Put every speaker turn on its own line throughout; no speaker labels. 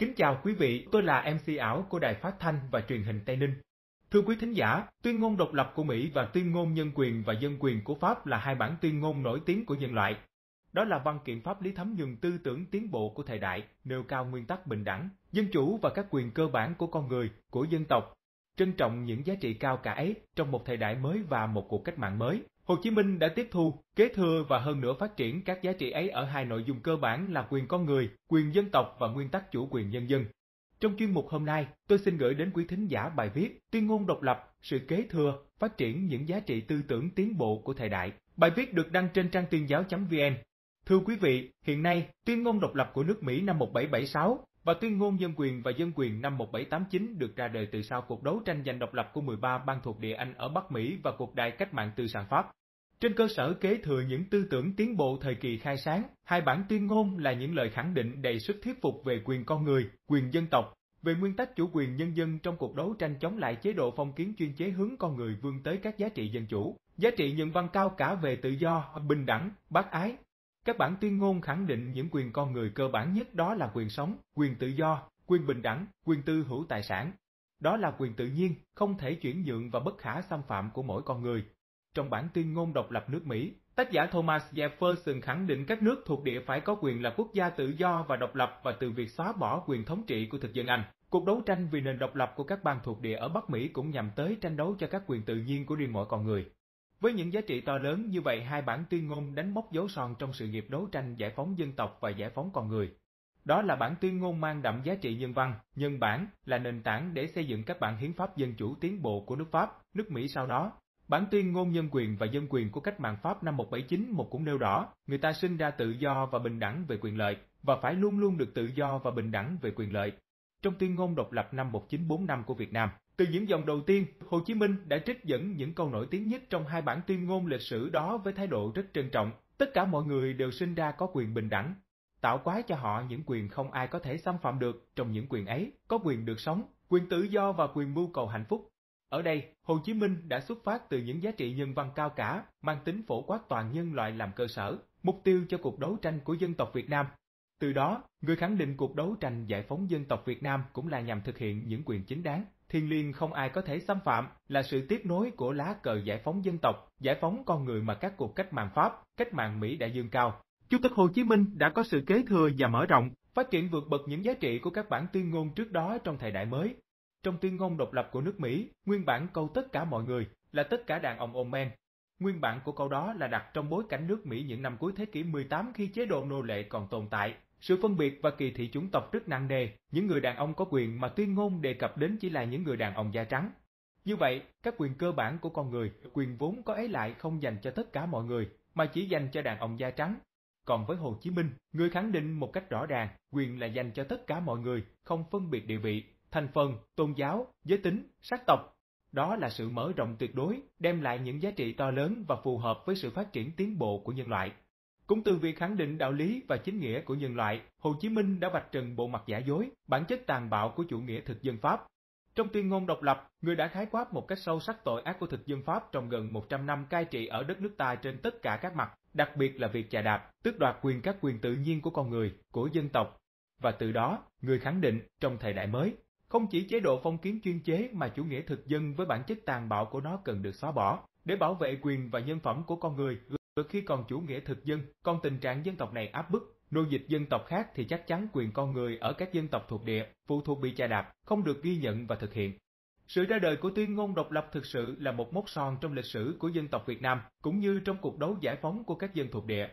Kính chào quý vị, tôi là MC ảo của Đài Phát Thanh và Truyền hình Tây Ninh. Thưa quý thính giả, tuyên ngôn độc lập của Mỹ và tuyên ngôn nhân quyền và dân quyền của Pháp là hai bản tuyên ngôn nổi tiếng của nhân loại. Đó là văn kiện pháp lý thấm nhuần tư tưởng tiến bộ của thời đại, nêu cao nguyên tắc bình đẳng, dân chủ và các quyền cơ bản của con người, của dân tộc, trân trọng những giá trị cao cả ấy trong một thời đại mới và một cuộc cách mạng mới. Hồ Chí Minh đã tiếp thu, kế thừa và hơn nữa phát triển các giá trị ấy ở hai nội dung cơ bản là quyền con người, quyền dân tộc và nguyên tắc chủ quyền nhân dân. Trong chuyên mục hôm nay, tôi xin gửi đến quý thính giả bài viết Tuyên ngôn độc lập, sự kế thừa, phát triển những giá trị tư tưởng tiến bộ của thời đại. Bài viết được đăng trên trang tuyên giáo.vn. Thưa quý vị, hiện nay, tuyên ngôn độc lập của nước Mỹ năm 1776 và tuyên ngôn dân quyền và dân quyền năm 1789 được ra đời từ sau cuộc đấu tranh giành độc lập của 13 bang thuộc địa Anh ở Bắc Mỹ và cuộc đại cách mạng tư sản Pháp. Trên cơ sở kế thừa những tư tưởng tiến bộ thời kỳ khai sáng, hai bản tuyên ngôn là những lời khẳng định đầy sức thuyết phục về quyền con người, quyền dân tộc, về nguyên tắc chủ quyền nhân dân trong cuộc đấu tranh chống lại chế độ phong kiến chuyên chế hướng con người vươn tới các giá trị dân chủ, giá trị nhân văn cao cả về tự do, bình đẳng, bác ái. Các bản tuyên ngôn khẳng định những quyền con người cơ bản nhất đó là quyền sống, quyền tự do, quyền bình đẳng, quyền tư hữu tài sản. Đó là quyền tự nhiên, không thể chuyển nhượng và bất khả xâm phạm của mỗi con người, trong bản tuyên ngôn độc lập nước Mỹ, tác giả Thomas Jefferson khẳng định các nước thuộc địa phải có quyền là quốc gia tự do và độc lập và từ việc xóa bỏ quyền thống trị của thực dân Anh. Cuộc đấu tranh vì nền độc lập của các bang thuộc địa ở Bắc Mỹ cũng nhằm tới tranh đấu cho các quyền tự nhiên của riêng mỗi con người. Với những giá trị to lớn như vậy, hai bản tuyên ngôn đánh mốc dấu son trong sự nghiệp đấu tranh giải phóng dân tộc và giải phóng con người. Đó là bản tuyên ngôn mang đậm giá trị nhân văn, nhân bản, là nền tảng để xây dựng các bản hiến pháp dân chủ tiến bộ của nước Pháp, nước Mỹ sau đó, Bản tuyên ngôn nhân quyền và dân quyền của cách mạng Pháp năm 1791 cũng nêu rõ, người ta sinh ra tự do và bình đẳng về quyền lợi, và phải luôn luôn được tự do và bình đẳng về quyền lợi. Trong tuyên ngôn độc lập năm 1945 của Việt Nam, từ những dòng đầu tiên, Hồ Chí Minh đã trích dẫn những câu nổi tiếng nhất trong hai bản tuyên ngôn lịch sử đó với thái độ rất trân trọng. Tất cả mọi người đều sinh ra có quyền bình đẳng, tạo quái cho họ những quyền không ai có thể xâm phạm được trong những quyền ấy, có quyền được sống, quyền tự do và quyền mưu cầu hạnh phúc. Ở đây, Hồ Chí Minh đã xuất phát từ những giá trị nhân văn cao cả, mang tính phổ quát toàn nhân loại làm cơ sở, mục tiêu cho cuộc đấu tranh của dân tộc Việt Nam. Từ đó, người khẳng định cuộc đấu tranh giải phóng dân tộc Việt Nam cũng là nhằm thực hiện những quyền chính đáng, thiêng liêng không ai có thể xâm phạm, là sự tiếp nối của lá cờ giải phóng dân tộc, giải phóng con người mà các cuộc cách mạng Pháp, cách mạng Mỹ đã dương cao. Chủ tịch Hồ Chí Minh đã có sự kế thừa và mở rộng, phát triển vượt bậc những giá trị của các bản tuyên ngôn trước đó trong thời đại mới, trong tuyên ngôn độc lập của nước Mỹ, nguyên bản câu tất cả mọi người là tất cả đàn ông ôm men. Nguyên bản của câu đó là đặt trong bối cảnh nước Mỹ những năm cuối thế kỷ 18 khi chế độ nô lệ còn tồn tại. Sự phân biệt và kỳ thị chủng tộc rất nặng nề, những người đàn ông có quyền mà tuyên ngôn đề cập đến chỉ là những người đàn ông da trắng. Như vậy, các quyền cơ bản của con người, quyền vốn có ấy lại không dành cho tất cả mọi người, mà chỉ dành cho đàn ông da trắng. Còn với Hồ Chí Minh, người khẳng định một cách rõ ràng, quyền là dành cho tất cả mọi người, không phân biệt địa vị, thành phần, tôn giáo, giới tính, sắc tộc. Đó là sự mở rộng tuyệt đối, đem lại những giá trị to lớn và phù hợp với sự phát triển tiến bộ của nhân loại. Cũng từ việc khẳng định đạo lý và chính nghĩa của nhân loại, Hồ Chí Minh đã vạch trần bộ mặt giả dối, bản chất tàn bạo của chủ nghĩa thực dân Pháp. Trong tuyên ngôn độc lập, người đã khái quát một cách sâu sắc tội ác của thực dân Pháp trong gần 100 năm cai trị ở đất nước ta trên tất cả các mặt, đặc biệt là việc chà đạp, tước đoạt quyền các quyền tự nhiên của con người, của dân tộc. Và từ đó, người khẳng định, trong thời đại mới, không chỉ chế độ phong kiến chuyên chế mà chủ nghĩa thực dân với bản chất tàn bạo của nó cần được xóa bỏ, để bảo vệ quyền và nhân phẩm của con người. Từ khi còn chủ nghĩa thực dân, còn tình trạng dân tộc này áp bức, nô dịch dân tộc khác thì chắc chắn quyền con người ở các dân tộc thuộc địa, phụ thuộc bị chà đạp, không được ghi nhận và thực hiện. Sự ra đời của tuyên ngôn độc lập thực sự là một mốc son trong lịch sử của dân tộc Việt Nam, cũng như trong cuộc đấu giải phóng của các dân thuộc địa.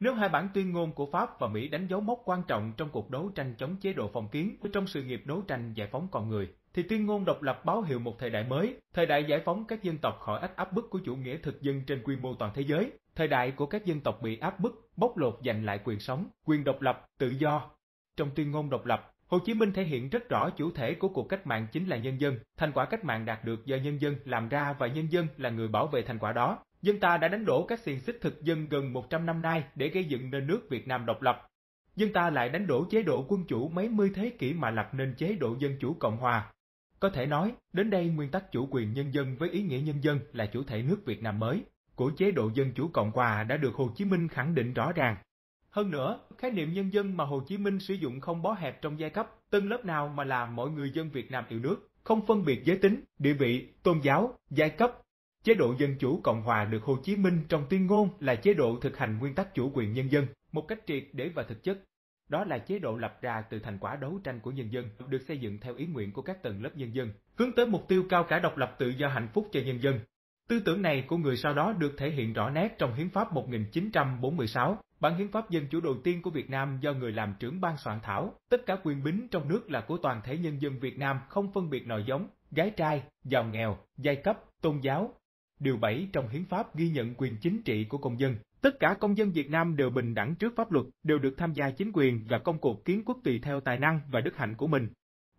Nếu hai bản tuyên ngôn của Pháp và Mỹ đánh dấu mốc quan trọng trong cuộc đấu tranh chống chế độ phong kiến trong sự nghiệp đấu tranh giải phóng con người, thì tuyên ngôn độc lập báo hiệu một thời đại mới, thời đại giải phóng các dân tộc khỏi ách áp bức của chủ nghĩa thực dân trên quy mô toàn thế giới, thời đại của các dân tộc bị áp bức, bóc lột giành lại quyền sống, quyền độc lập, tự do. Trong tuyên ngôn độc lập, Hồ Chí Minh thể hiện rất rõ chủ thể của cuộc cách mạng chính là nhân dân, thành quả cách mạng đạt được do nhân dân làm ra và nhân dân là người bảo vệ thành quả đó. Dân ta đã đánh đổ các xiềng xích thực dân gần 100 năm nay để gây dựng nên nước Việt Nam độc lập. Dân ta lại đánh đổ chế độ quân chủ mấy mươi thế kỷ mà lập nên chế độ dân chủ cộng hòa. Có thể nói, đến đây nguyên tắc chủ quyền nhân dân với ý nghĩa nhân dân là chủ thể nước Việt Nam mới của chế độ dân chủ cộng hòa đã được Hồ Chí Minh khẳng định rõ ràng hơn nữa, khái niệm nhân dân mà Hồ Chí Minh sử dụng không bó hẹp trong giai cấp, tầng lớp nào mà là mọi người dân Việt Nam yêu nước, không phân biệt giới tính, địa vị, tôn giáo, giai cấp. Chế độ dân chủ Cộng hòa được Hồ Chí Minh trong tuyên ngôn là chế độ thực hành nguyên tắc chủ quyền nhân dân, một cách triệt để và thực chất. Đó là chế độ lập ra từ thành quả đấu tranh của nhân dân, được xây dựng theo ý nguyện của các tầng lớp nhân dân, hướng tới mục tiêu cao cả độc lập tự do hạnh phúc cho nhân dân. Tư tưởng này của người sau đó được thể hiện rõ nét trong Hiến pháp 1946, Bản hiến pháp dân chủ đầu tiên của Việt Nam do người làm trưởng ban soạn thảo, tất cả quyền bính trong nước là của toàn thể nhân dân Việt Nam không phân biệt nội giống, gái trai, giàu nghèo, giai cấp, tôn giáo. Điều 7 trong hiến pháp ghi nhận quyền chính trị của công dân. Tất cả công dân Việt Nam đều bình đẳng trước pháp luật, đều được tham gia chính quyền và công cuộc kiến quốc tùy theo tài năng và đức hạnh của mình.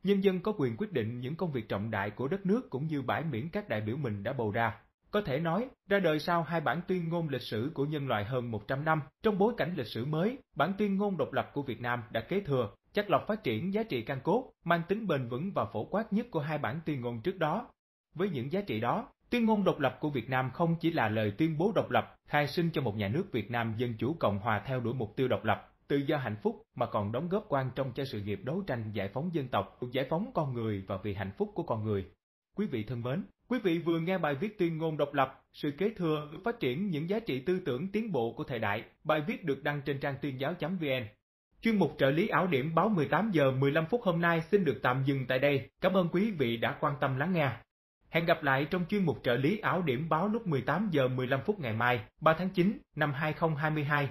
Nhân dân có quyền quyết định những công việc trọng đại của đất nước cũng như bãi miễn các đại biểu mình đã bầu ra. Có thể nói, ra đời sau hai bản tuyên ngôn lịch sử của nhân loại hơn 100 năm, trong bối cảnh lịch sử mới, bản tuyên ngôn độc lập của Việt Nam đã kế thừa, chắc lọc phát triển giá trị căn cốt, mang tính bền vững và phổ quát nhất của hai bản tuyên ngôn trước đó. Với những giá trị đó, tuyên ngôn độc lập của Việt Nam không chỉ là lời tuyên bố độc lập, khai sinh cho một nhà nước Việt Nam Dân Chủ Cộng Hòa theo đuổi mục tiêu độc lập, tự do hạnh phúc mà còn đóng góp quan trọng cho sự nghiệp đấu tranh giải phóng dân tộc, giải phóng con người và vì hạnh phúc của con người. Quý vị thân mến, Quý vị vừa nghe bài viết tuyên ngôn độc lập, sự kế thừa, phát triển những giá trị tư tưởng tiến bộ của thời đại. Bài viết được đăng trên trang tuyên giáo.vn. Chuyên mục trợ lý áo điểm báo 18 giờ 15 phút hôm nay xin được tạm dừng tại đây. Cảm ơn quý vị đã quan tâm lắng nghe. Hẹn gặp lại trong chuyên mục trợ lý áo điểm báo lúc 18 giờ 15 phút ngày mai, 3 tháng 9 năm 2022.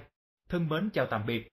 Thân mến chào tạm biệt.